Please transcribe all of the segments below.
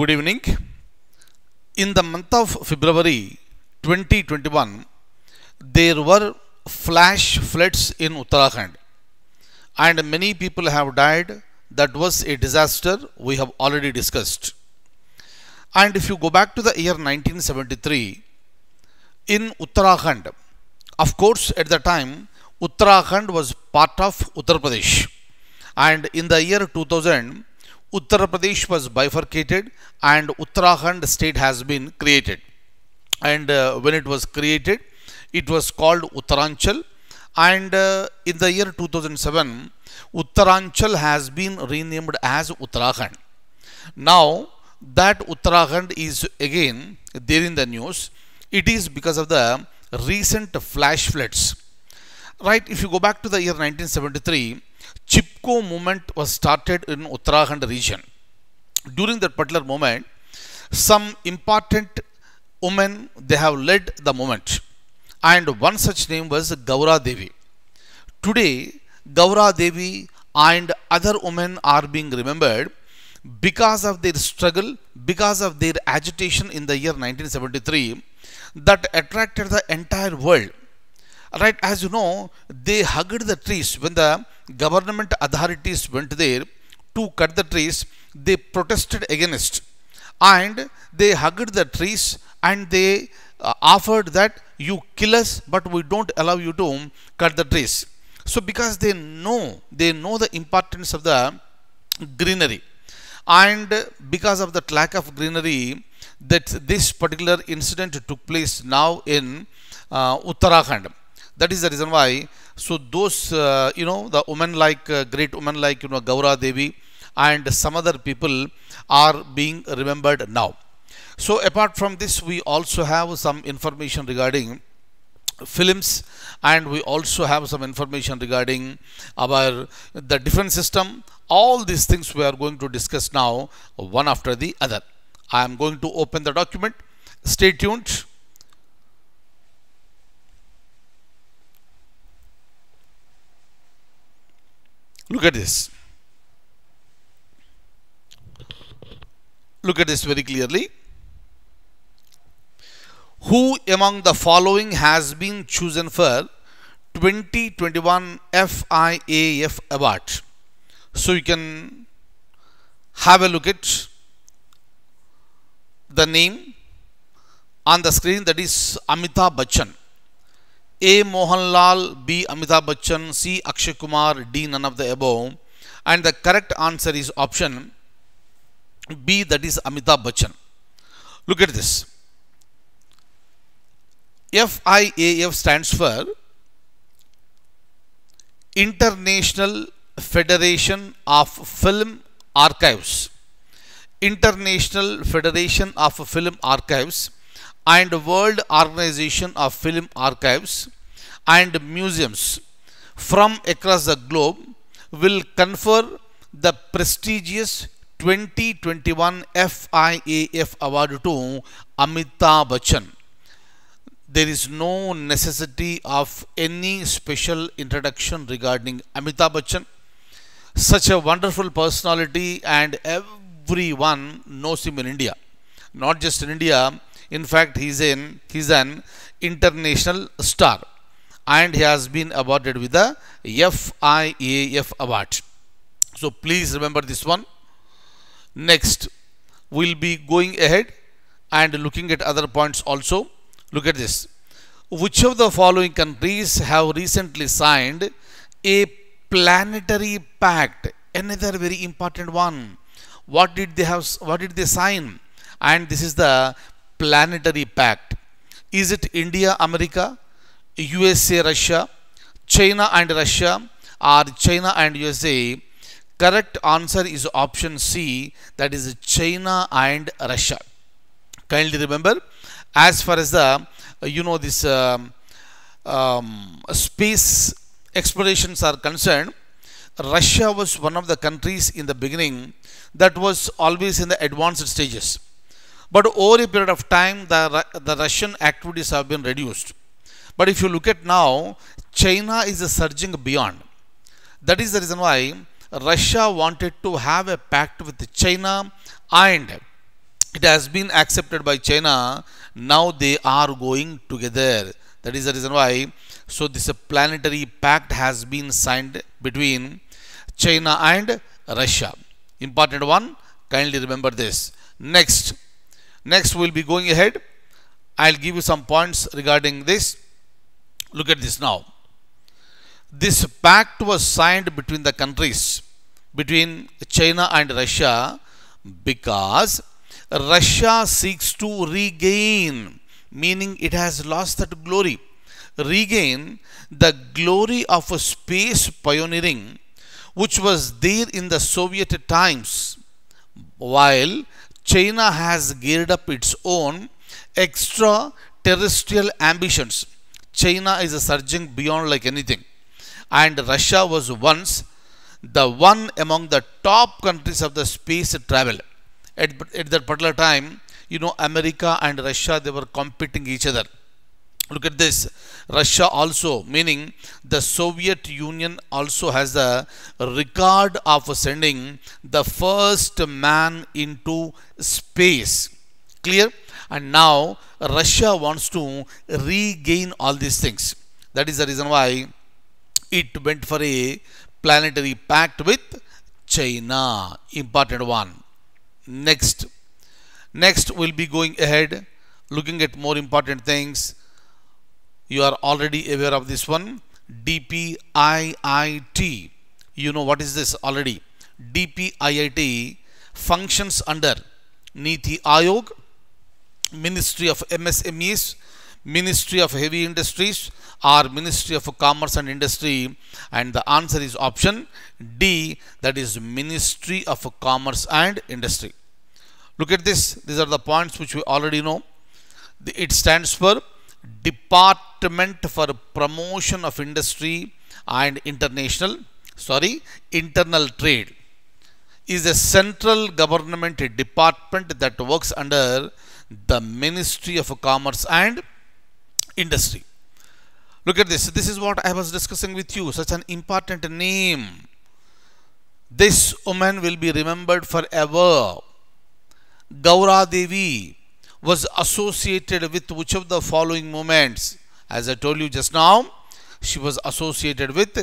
Good evening. In the month of February 2021, there were flash floods in Uttarakhand and many people have died. That was a disaster we have already discussed. And if you go back to the year 1973, in Uttarakhand, of course, at the time, Uttarakhand was part of Uttar Pradesh. And in the year 2000, Uttar Pradesh was bifurcated and Uttarakhand state has been created. And uh, when it was created, it was called Uttaranchal. And uh, in the year 2007, Uttaranchal has been renamed as Uttarakhand. Now, that Uttarakhand is again there in the news. It is because of the recent flash floods. Right, if you go back to the year 1973, Chipko movement was started in Uttarakhand region. During that particular moment, some important women, they have led the movement. And one such name was Gaura Devi. Today, Gaura Devi and other women are being remembered because of their struggle, because of their agitation in the year 1973 that attracted the entire world. Right, as you know, they hugged the trees when the government authorities went there to cut the trees, they protested against and they hugged the trees and they uh, offered that you kill us but we don't allow you to cut the trees. So because they know, they know the importance of the greenery and because of the lack of greenery that this particular incident took place now in uh, Uttarakhand that is the reason why so those uh, you know the women like uh, great women like you know Gaura Devi and some other people are being remembered now so apart from this we also have some information regarding films and we also have some information regarding our the defense system all these things we are going to discuss now one after the other i am going to open the document stay tuned Look at this. Look at this very clearly. Who among the following has been chosen for 2021 FIAF award? So you can have a look at the name on the screen that is Amitabh Bachchan. A. Mohanlal, B. Amitabh Bachchan, C. Akshay Kumar, D. None of the above. And the correct answer is option B. That is Amitabh Bachchan. Look at this. FIAF stands for International Federation of Film Archives. International Federation of Film Archives and World Organization of Film Archives and Museums from across the globe will confer the prestigious 2021 FIAF award to Amitabh Bachchan. There is no necessity of any special introduction regarding Amitabh Bachchan. Such a wonderful personality and everyone knows him in India. Not just in India, in fact, he is an, he's an international star and he has been awarded with the FIAF award. So please remember this one. Next, we'll be going ahead and looking at other points also. Look at this. Which of the following countries have recently signed a planetary pact? Another very important one. What did they have? What did they sign? And this is the planetary pact. Is it India, America, USA, Russia, China and Russia or China and USA? Correct answer is option C that is China and Russia. Kindly remember as far as the you know this um, um, space explorations are concerned Russia was one of the countries in the beginning that was always in the advanced stages but over a period of time, the, the Russian activities have been reduced. But if you look at now, China is surging beyond. That is the reason why Russia wanted to have a pact with China and it has been accepted by China. Now they are going together. That is the reason why. So this planetary pact has been signed between China and Russia. Important one, kindly remember this. Next. Next, we'll be going ahead. I'll give you some points regarding this. Look at this now. This pact was signed between the countries, between China and Russia, because Russia seeks to regain, meaning it has lost that glory, regain the glory of a space pioneering which was there in the Soviet times, while China has geared up its own extraterrestrial ambitions. China is surging beyond like anything. And Russia was once the one among the top countries of the space travel. At, at that particular time, you know, America and Russia, they were competing each other look at this russia also meaning the soviet union also has the record of sending the first man into space clear and now russia wants to regain all these things that is the reason why it went for a planetary pact with china important one next next we'll be going ahead looking at more important things you are already aware of this one DPIIT you know what is this already DPIIT functions under Niti Ayog Ministry of MSMEs Ministry of Heavy Industries or Ministry of Commerce and Industry and the answer is option D that is Ministry of Commerce and Industry look at this these are the points which we already know it stands for Depart Department for Promotion of Industry and International, sorry, Internal Trade is a central government department that works under the Ministry of Commerce and Industry. Look at this. This is what I was discussing with you. Such an important name. This woman will be remembered forever. Gaura Devi was associated with which of the following moments? As I told you just now, she was associated with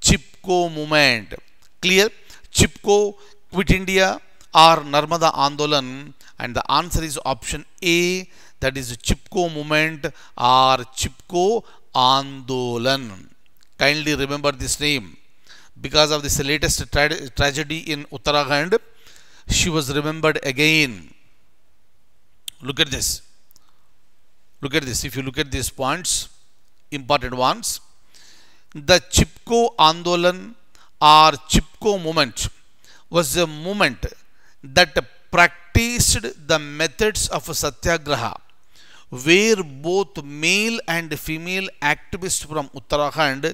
Chipko movement. Clear? Chipko, Quit India or Narmada Andolan and the answer is option A that is Chipko movement or Chipko Andolan. Kindly remember this name because of this latest tra tragedy in Uttarakhand she was remembered again. Look at this. Look at this. If you look at these points, important ones, the Chipko Andolan or Chipko movement was a movement that practiced the methods of Satyagraha where both male and female activists from Uttarakhand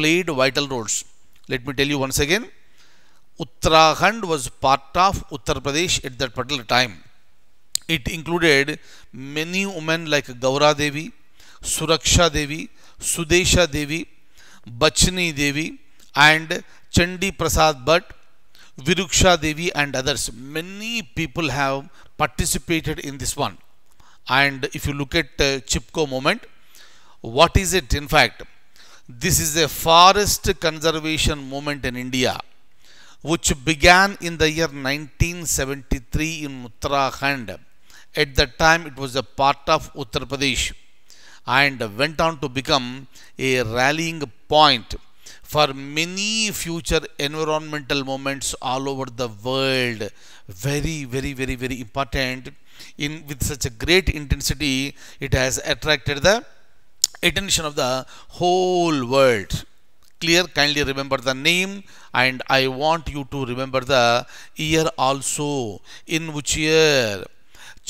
played vital roles. Let me tell you once again, Uttarakhand was part of Uttar Pradesh at that particular time. It included many women like Gaura Devi, Suraksha Devi, Sudesha Devi, Bachni Devi and Chandi Prasad Bhatt, Viruksha Devi and others. Many people have participated in this one. And if you look at uh, Chipko movement, what is it in fact? This is a forest conservation movement in India which began in the year 1973 in Uttarakhand at that time, it was a part of Uttar Pradesh and went on to become a rallying point for many future environmental movements all over the world very very very very important in with such a great intensity it has attracted the attention of the whole world clear kindly remember the name and i want you to remember the year also in which year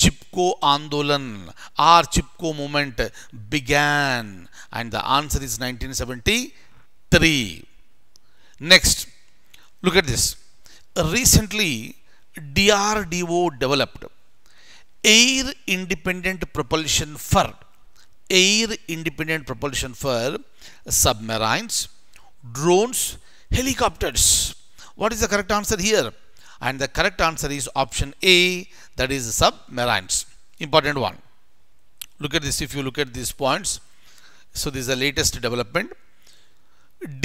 Chipko Andolan or Chipko movement began and the answer is 1973. Next, look at this. Recently, DRDO developed air independent propulsion for air independent propulsion for submarines, drones, helicopters. What is the correct answer here? and the correct answer is option A that is submarines important one look at this if you look at these points so this is the latest development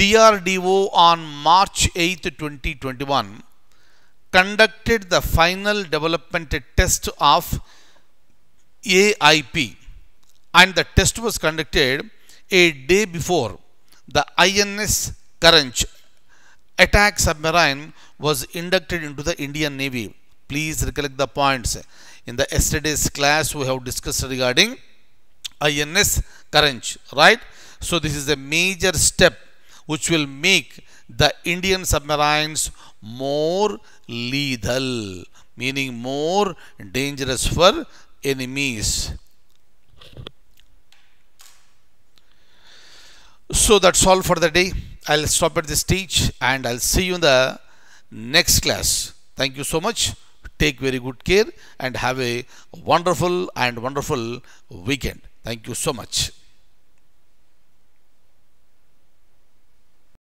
DRDO on March 8 2021 conducted the final development test of AIP and the test was conducted a day before the INS Courage attack submarine was inducted into the Indian Navy. Please recollect the points. In the yesterday's class, we have discussed regarding INS Karanj, right? So this is a major step which will make the Indian submarines more lethal, meaning more dangerous for enemies. So that's all for the day. I'll stop at this stage and I'll see you in the next class. Thank you so much. Take very good care and have a wonderful and wonderful weekend. Thank you so much.